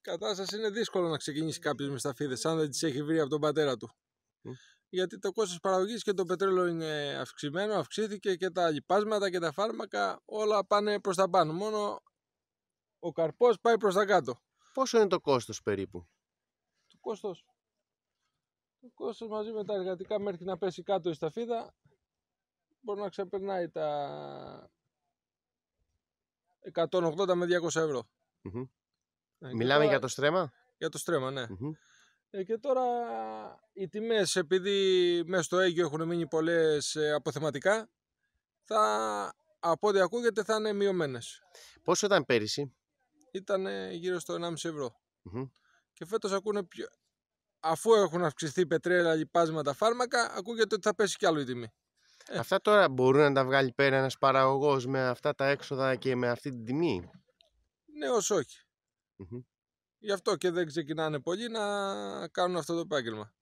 κατάσταση είναι δύσκολο να ξεκινήσει κάποιος με σταφίδες, αν δεν τις έχει βρει από τον πατέρα του. Γιατί το κόστος παραγωγής και το πετρέλαιο είναι αυξημένο, αυξήθηκε και τα λοιπάσματα και τα φάρμακα όλα πάνε προς τα πάνω. Μόνο ο καρπός πάει προς τα κάτω. Πόσο είναι το κόστος περίπου, Το κόστος. Το κόστος μαζί με τα εργατικά μέχρι να πέσει κάτω η σταφίδα μπορεί να ξεπερνάει τα 180 με 200 ευρώ. Ε, Μιλάμε για το στρέμα. Για το στρέμα, ναι. Ε, και τώρα οι τιμές, επειδή μέσα στο Αίγιο έχουν μείνει πολλές ε, αποθεματικά, θα, από ό,τι ακούγεται θα είναι μειωμένες. Πόσο ήταν πέρυσι? Ήταν γύρω στο 1,5 ευρω mm Και φέτος ακούνε πιο... Αφού έχουν αυξηθεί πετρέλα, λιπάσματα, φάρμακα, ακούγεται ότι θα πέσει κι άλλο η τιμή. Ε. Αυτά τώρα μπορούν να τα βγάλει πέρα ένας παραγωγός με αυτά τα έξοδα και με αυτή την τιμή. Ναι, ω όχι. Γι' αυτό και δεν ξεκινάνε πολλοί να κάνουν αυτό το επάγγελμα.